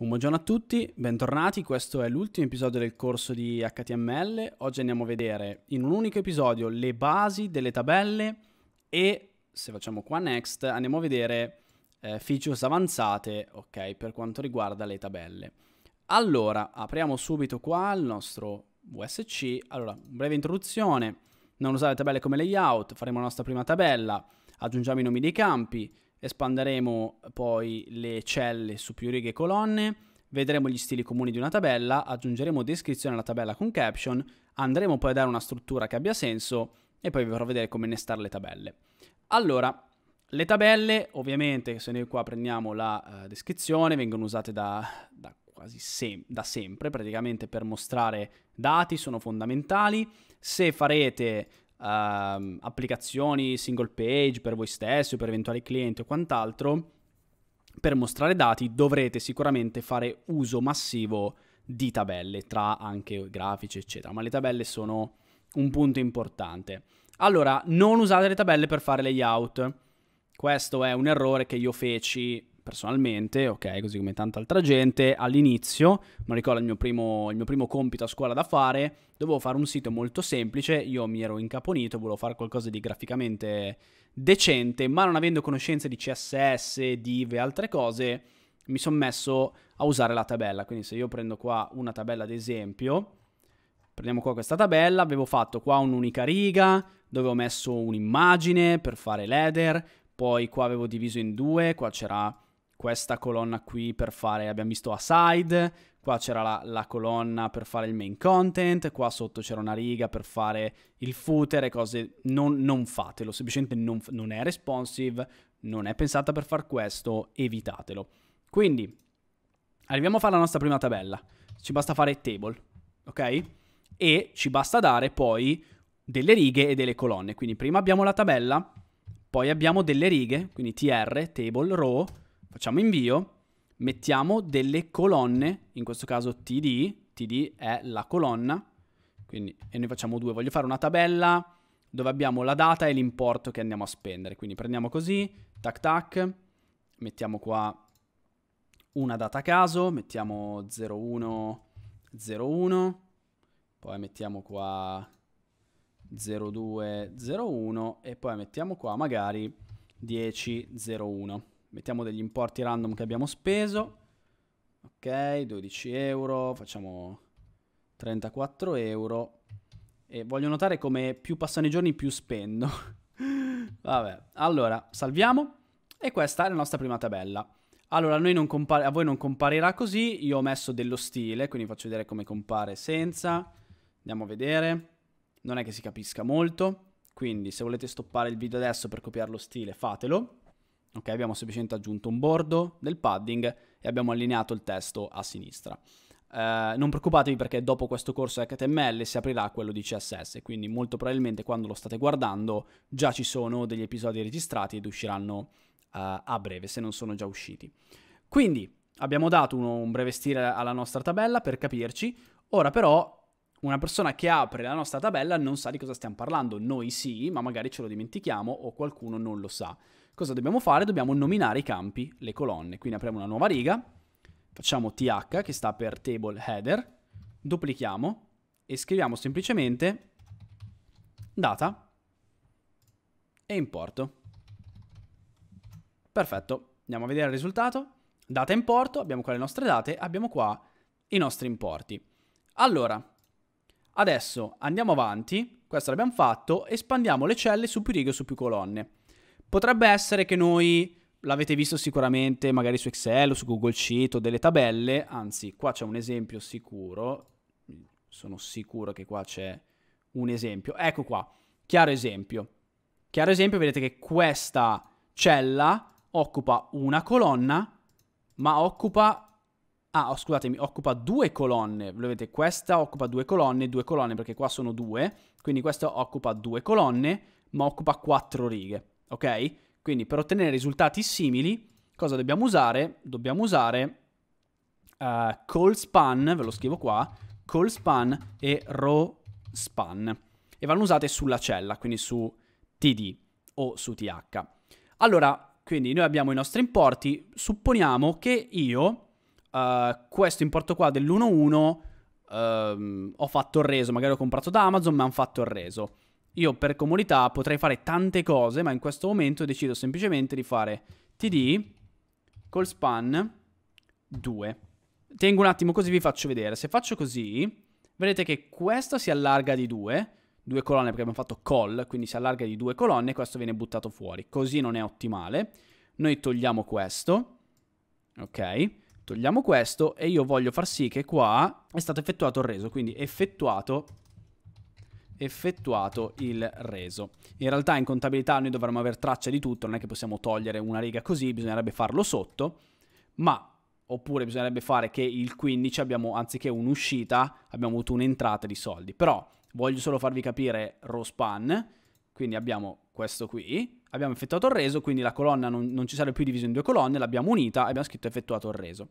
Un buongiorno a tutti, bentornati, questo è l'ultimo episodio del corso di HTML. Oggi andiamo a vedere in un unico episodio le basi delle tabelle e se facciamo qua next andiamo a vedere eh, features avanzate, ok, per quanto riguarda le tabelle. Allora, apriamo subito qua il nostro VSC. Allora, breve introduzione, non usare tabelle come layout, faremo la nostra prima tabella, aggiungiamo i nomi dei campi, espanderemo poi le celle su più righe e colonne, vedremo gli stili comuni di una tabella, aggiungeremo descrizione alla tabella con caption, andremo poi a dare una struttura che abbia senso e poi vi farò vedere come innestare le tabelle. Allora, le tabelle, ovviamente, se noi qua prendiamo la uh, descrizione, vengono usate da, da quasi sem da sempre praticamente per mostrare dati, sono fondamentali. Se farete uh, applicazioni single page per voi stessi o per eventuali clienti o quant'altro, per mostrare dati dovrete sicuramente fare uso massivo di tabelle, tra anche grafici, eccetera. Ma le tabelle sono un punto importante. Allora, non usate le tabelle per fare layout. Questo è un errore che io feci personalmente, ok, così come tanta altra gente, all'inizio, mi ricordo il mio, primo, il mio primo compito a scuola da fare, dovevo fare un sito molto semplice, io mi ero incaponito, volevo fare qualcosa di graficamente decente, ma non avendo conoscenze di CSS, div e altre cose, mi sono messo a usare la tabella. Quindi se io prendo qua una tabella ad esempio, prendiamo qua questa tabella, avevo fatto qua un'unica riga, dove ho messo un'immagine per fare l'header, poi qua avevo diviso in due, qua c'era questa colonna qui per fare, abbiamo visto aside, qua c'era la, la, colonna per fare il main content, qua sotto c'era una riga per fare il footer e cose, non, non fatelo, semplicemente non, non è responsive, non è pensata per far questo, evitatelo. Quindi, arriviamo a fare la nostra prima tabella, ci basta fare table, ok? E ci basta dare poi delle righe e delle colonne, quindi prima abbiamo la tabella, poi abbiamo delle righe, quindi tr, table, row, Facciamo invio, mettiamo delle colonne, in questo caso td, td è la colonna, quindi, e noi facciamo due. Voglio fare una tabella dove abbiamo la data e l'importo che andiamo a spendere. Quindi prendiamo così, tac tac, mettiamo qua una data a caso, mettiamo 0101, poi mettiamo qua 0201 e poi mettiamo qua magari 1001. Mettiamo degli importi random che abbiamo speso. Ok, 12 euro, facciamo 34 euro. E voglio notare come più passano i giorni più spendo. Vabbè, allora, salviamo. E questa è la nostra prima tabella. Allora, a voi non comparirà così, io ho messo dello stile, quindi faccio vedere come compare senza. Andiamo a vedere. Non è che si capisca molto, quindi se volete stoppare il video adesso per copiare lo stile, fatelo. Ok, abbiamo semplicemente aggiunto un bordo del padding e abbiamo allineato il testo a sinistra. Eh, non preoccupatevi perché dopo questo corso HTML si aprirà quello di CSS, quindi molto probabilmente quando lo state guardando già ci sono degli episodi registrati ed usciranno eh, a breve, se non sono già usciti. Quindi abbiamo dato uno, un breve stile alla nostra tabella per capirci, ora però una persona che apre la nostra tabella non sa di cosa stiamo parlando, noi sì, ma magari ce lo dimentichiamo o qualcuno non lo sa. Cosa dobbiamo fare? Dobbiamo nominare i campi, le colonne. Quindi apriamo una nuova riga, facciamo th che sta per table header, duplichiamo e scriviamo semplicemente data e importo. Perfetto, andiamo a vedere il risultato. Data e importo, abbiamo qua le nostre date, abbiamo qua i nostri importi. Allora, adesso andiamo avanti, questo l'abbiamo fatto, espandiamo le celle su più righe o su più colonne. Potrebbe essere che noi l'avete visto sicuramente magari su Excel o su Google Sheet o delle tabelle, anzi qua c'è un esempio sicuro, sono sicuro che qua c'è un esempio, ecco qua, chiaro esempio. Chiaro esempio, vedete che questa cella occupa una colonna, ma occupa... Ah, oh, scusatemi, occupa due colonne. Vedete, questa occupa due colonne, due colonne perché qua sono due, quindi questa occupa due colonne, ma occupa quattro righe ok? Quindi per ottenere risultati simili, cosa dobbiamo usare? Dobbiamo usare uh, eh, call span, ve lo scrivo qua, call span e row span. E vanno usate sulla cella, quindi su td o su th. Allora, quindi noi abbiamo i nostri importi, supponiamo che io uh, questo importo qua dell'1.1 uh, ehm, ho fatto il reso, magari ho comprato da Amazon ma hanno fatto il reso. Io per comunità potrei fare tante cose, ma in questo momento decido semplicemente di fare td col span 2. Tengo un attimo così vi faccio vedere. Se faccio così, vedete che questa si allarga di 2, due colonne perché abbiamo fatto call, quindi si allarga di due colonne e questo viene buttato fuori. Così non è ottimale. Noi togliamo questo, ok? Togliamo questo e io voglio far sì che qua è stato effettuato il reso, quindi effettuato effettuato il reso. In realtà in contabilità noi dovremmo avere traccia di tutto, non è che possiamo togliere una riga così, bisognerebbe farlo sotto, ma oppure bisognerebbe fare che il 15 abbiamo, anziché un'uscita, abbiamo avuto un'entrata di soldi. Però voglio solo farvi capire row span, quindi abbiamo questo qui, abbiamo effettuato il reso, quindi la colonna non, non ci sarebbe più divisa in due colonne, l'abbiamo unita e abbiamo scritto effettuato il reso.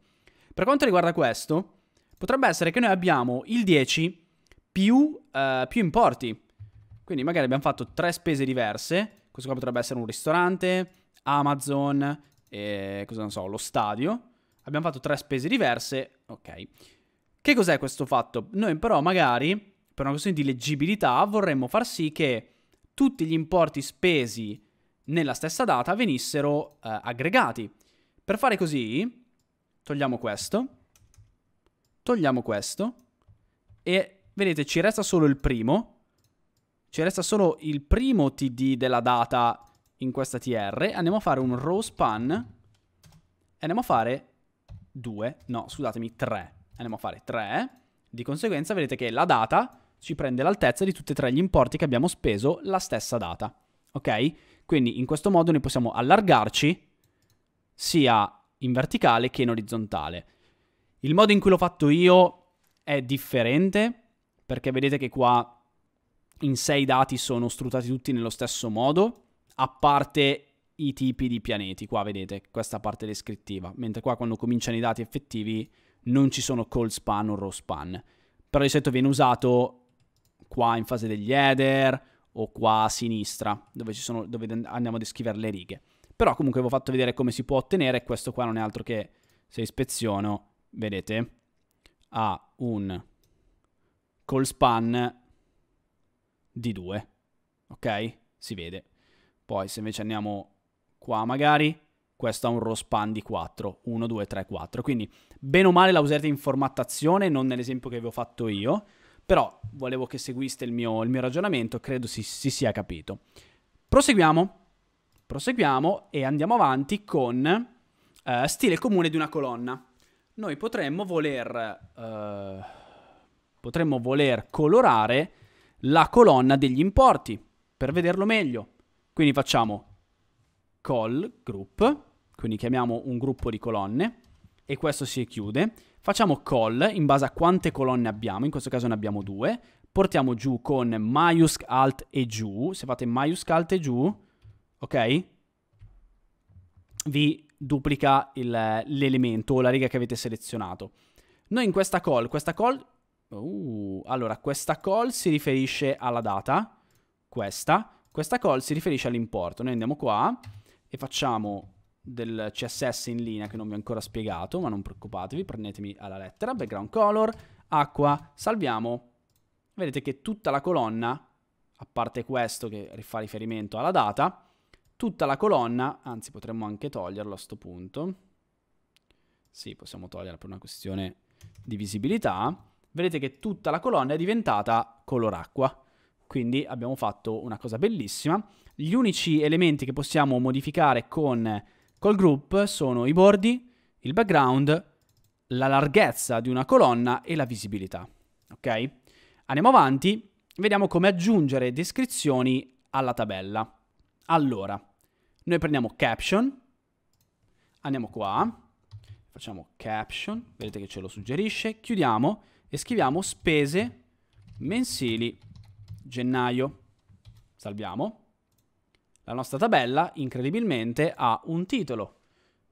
Per quanto riguarda questo, potrebbe essere che noi abbiamo il 10 più, uh, più importi. Quindi magari abbiamo fatto tre spese diverse. Questo qua potrebbe essere un ristorante, Amazon, e, cosa non so, lo stadio. Abbiamo fatto tre spese diverse. Ok. Che cos'è questo fatto? Noi però magari, per una questione di leggibilità, vorremmo far sì che tutti gli importi spesi nella stessa data venissero eh, aggregati. Per fare così, togliamo questo, togliamo questo e Vedete, ci resta solo il primo. Ci resta solo il primo TD della data in questa TR. Andiamo a fare un row span. E andiamo a fare 2. No, scusatemi, 3. Andiamo a fare 3. Di conseguenza vedete che la data ci prende l'altezza di tutti e tre gli importi che abbiamo speso la stessa data. Ok? Quindi in questo modo noi possiamo allargarci sia in verticale che in orizzontale. Il modo in cui l'ho fatto io è differente perché vedete che qua in sei dati sono struttati tutti nello stesso modo, a parte i tipi di pianeti, qua vedete questa parte descrittiva, mentre qua quando cominciano i dati effettivi non ci sono cold span o raw span, però di solito viene usato qua in fase degli header o qua a sinistra, dove, sono, dove andiamo a descrivere le righe. Però comunque vi ho fatto vedere come si può ottenere, questo qua non è altro che, se ispeziono, vedete, ha un col span di 2. Ok? Si vede. Poi se invece andiamo qua magari, questo ha un row span di 4, 1, 2, 3, 4. Quindi bene o male la userete in formattazione, non nell'esempio che vi ho fatto io, però volevo che seguiste il mio, il mio ragionamento, credo si, si sia capito. Proseguiamo, proseguiamo e andiamo avanti con eh, stile comune di una colonna. Noi potremmo voler... Eh, potremmo voler colorare la colonna degli importi per vederlo meglio. Quindi facciamo call group, quindi chiamiamo un gruppo di colonne e questo si chiude. Facciamo call in base a quante colonne abbiamo, in questo caso ne abbiamo due. Portiamo giù con maiusc alt e giù, se fate maiusc alt e giù, ok? Vi duplica l'elemento o la riga che avete selezionato. Noi in questa call, questa call Uh, allora, questa call si riferisce alla data, questa. Questa call si riferisce all'importo. Noi andiamo qua e facciamo del CSS in linea che non vi ho ancora spiegato, ma non preoccupatevi, prendetemi alla lettera, background color, acqua, salviamo. Vedete che tutta la colonna, a parte questo che fa riferimento alla data, tutta la colonna, anzi potremmo anche toglierlo a questo punto, sì possiamo toglierla per una questione di visibilità, vedete che tutta la colonna è diventata color acqua. Quindi abbiamo fatto una cosa bellissima. Gli unici elementi che possiamo modificare con col group sono i bordi, il background, la larghezza di una colonna e la visibilità. Ok? Andiamo avanti, vediamo come aggiungere descrizioni alla tabella. Allora, noi prendiamo caption, andiamo qua, facciamo caption, vedete che ce lo suggerisce, chiudiamo e scriviamo spese mensili gennaio. Salviamo. La nostra tabella incredibilmente ha un titolo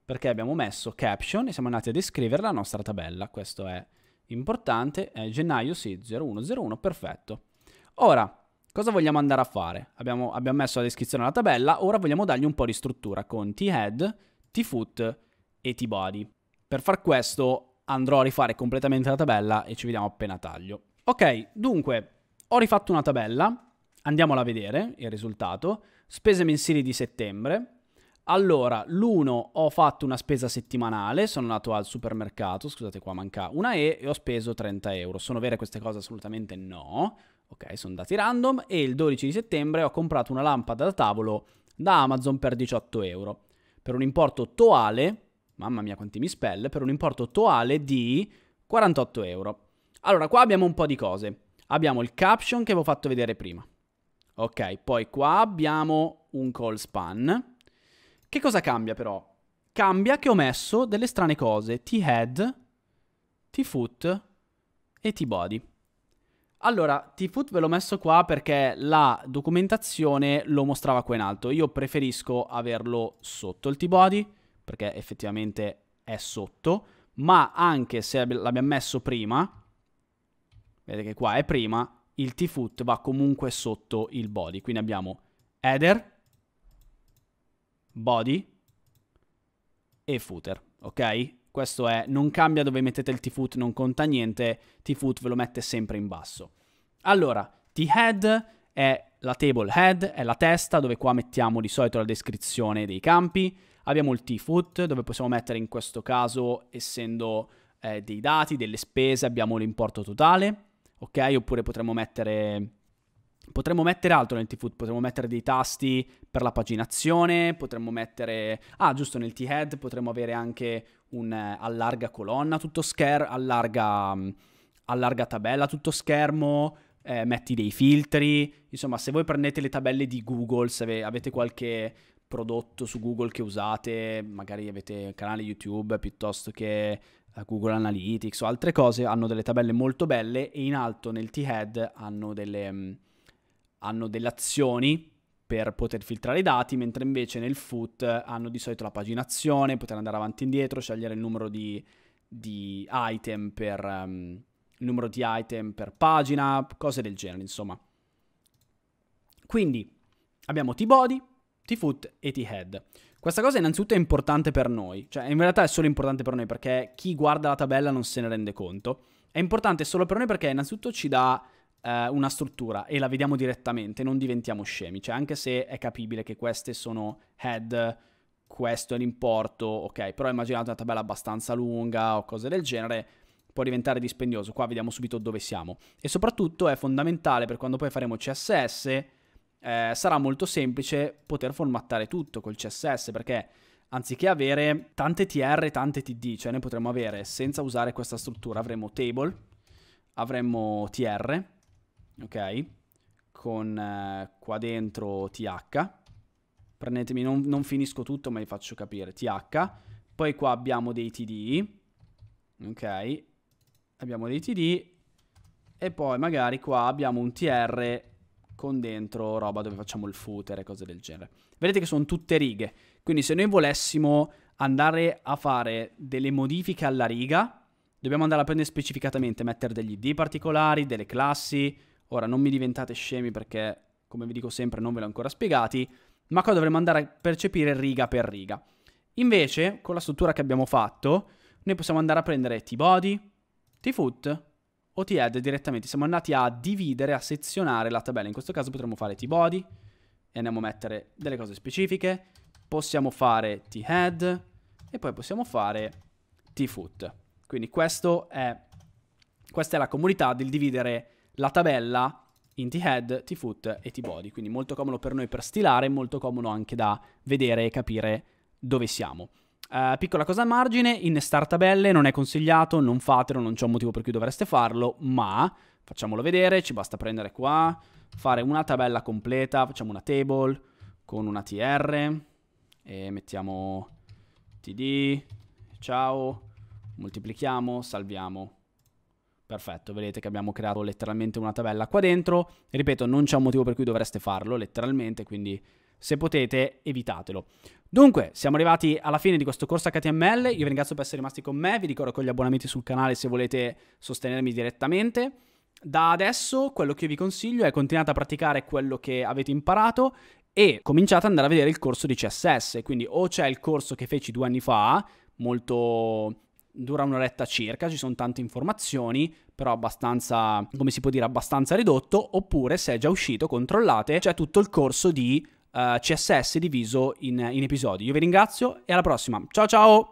perché abbiamo messo caption e siamo andati a descrivere la nostra tabella. Questo è importante. È gennaio, sì, 0101, perfetto. Ora, cosa vogliamo andare a fare? Abbiamo, abbiamo messo la descrizione alla tabella, ora vogliamo dargli un po' di struttura con t-head, t-foot e t-body. Per far questo andrò a rifare completamente la tabella e ci vediamo appena taglio. Ok, dunque, ho rifatto una tabella, andiamola a vedere il risultato, spese mensili di settembre, allora, l'1 ho fatto una spesa settimanale, sono andato al supermercato, scusate qua manca una E, e ho speso 30 euro. Sono vere queste cose? Assolutamente no. Ok, sono dati random. E il 12 di settembre ho comprato una lampada da tavolo da Amazon per 18 euro, per un importo totale mamma mia quanti mi spell, per un importo totale di 48 euro. Allora, qua abbiamo un po' di cose. Abbiamo il caption che vi ho fatto vedere prima. Ok, poi qua abbiamo un call span. Che cosa cambia però? Cambia che ho messo delle strane cose, t-head, t-foot e t-body. Allora, T-Foot ve l'ho messo qua perché la documentazione lo mostrava qua in alto. Io preferisco averlo sotto il T-Body perché effettivamente è sotto, ma anche se l'abbiamo messo prima, vedete che qua è prima, il T-foot va comunque sotto il body, quindi abbiamo header, body e footer, ok? Questo è, non cambia dove mettete il T-foot, non conta niente, T-foot ve lo mette sempre in basso. Allora, T-head è la table head è la testa dove qua mettiamo di solito la descrizione dei campi, abbiamo il t-foot dove possiamo mettere in questo caso essendo eh, dei dati, delle spese, abbiamo l'importo totale, ok? Oppure potremmo mettere Potremmo mettere altro nel T-Foot, potremmo mettere dei tasti per la paginazione, potremmo mettere... Ah, giusto, nel T-Head potremmo avere anche un eh, allarga colonna tutto schermo, allarga, allarga, tabella tutto schermo, eh, metti dei filtri, insomma se voi prendete le tabelle di Google, se avete qualche prodotto su Google che usate, magari avete un canale YouTube piuttosto che eh, Google Analytics o altre cose, hanno delle tabelle molto belle e in alto nel T-head hanno delle, mm, hanno delle azioni per poter filtrare i dati, mentre invece nel foot hanno di solito la paginazione, poter andare avanti e indietro, scegliere il numero di, di item per... Um, numero di item per pagina, cose del genere, insomma. Quindi abbiamo T-body, T-foot e T-head. Questa cosa innanzitutto è importante per noi, cioè in realtà è solo importante per noi perché chi guarda la tabella non se ne rende conto. È importante solo per noi perché innanzitutto ci dà eh, una struttura e la vediamo direttamente, non diventiamo scemi, cioè anche se è capibile che queste sono head, questo è l'importo, ok, però immaginate una tabella abbastanza lunga o cose del genere, può diventare dispendioso. Qua vediamo subito dove siamo. E soprattutto è fondamentale per quando poi faremo CSS, eh, sarà molto semplice poter formattare tutto col CSS perché anziché avere tante TR, e tante TD, cioè noi potremmo avere senza usare questa struttura, avremo table, avremmo TR, ok? Con eh, qua dentro TH. Prendetemi, non, non finisco tutto ma vi faccio capire. TH. Poi qua abbiamo dei TD, ok? abbiamo dei TD e poi magari qua abbiamo un TR con dentro roba dove facciamo il footer e cose del genere. Vedete che sono tutte righe, quindi se noi volessimo andare a fare delle modifiche alla riga, dobbiamo andare a prendere specificatamente, mettere degli ID particolari, delle classi, ora non mi diventate scemi perché come vi dico sempre non ve l'ho ancora spiegati, ma qua dovremmo andare a percepire riga per riga. Invece, con la struttura che abbiamo fatto, noi possiamo andare a prendere t-body, tfoot o t-head direttamente. Siamo andati a dividere, a sezionare la tabella. In questo caso potremmo fare t-body e andiamo a mettere delle cose specifiche. Possiamo fare t-head e poi possiamo fare tfoot. Quindi è, questa è la comunità del dividere la tabella in T-head, T-foot e T-body. Quindi molto comodo per noi per stilare, molto comodo anche da vedere e capire dove siamo. Uh, piccola cosa a margine, innestare tabelle non è consigliato, non fatelo, non c'è un motivo per cui dovreste farlo, ma facciamolo vedere, ci basta prendere qua, fare una tabella completa, facciamo una table con una tr e mettiamo td, ciao, moltiplichiamo, salviamo. Perfetto, vedete che abbiamo creato letteralmente una tabella qua dentro. Ripeto, non c'è un motivo per cui dovreste farlo, letteralmente, quindi se potete evitatelo. Dunque, siamo arrivati alla fine di questo corso HTML, io vi ringrazio per essere rimasti con me, vi ricordo con gli abbonamenti sul canale se volete sostenermi direttamente. Da adesso quello che vi consiglio è continuate a praticare quello che avete imparato e cominciate ad andare a vedere il corso di CSS, quindi o c'è il corso che feci due anni fa, molto dura un'oretta circa, ci sono tante informazioni, però abbastanza, come si può dire, abbastanza ridotto, oppure se è già uscito controllate, c'è tutto il corso di eh, CSS diviso in, in episodi. Io vi ringrazio e alla prossima. Ciao ciao!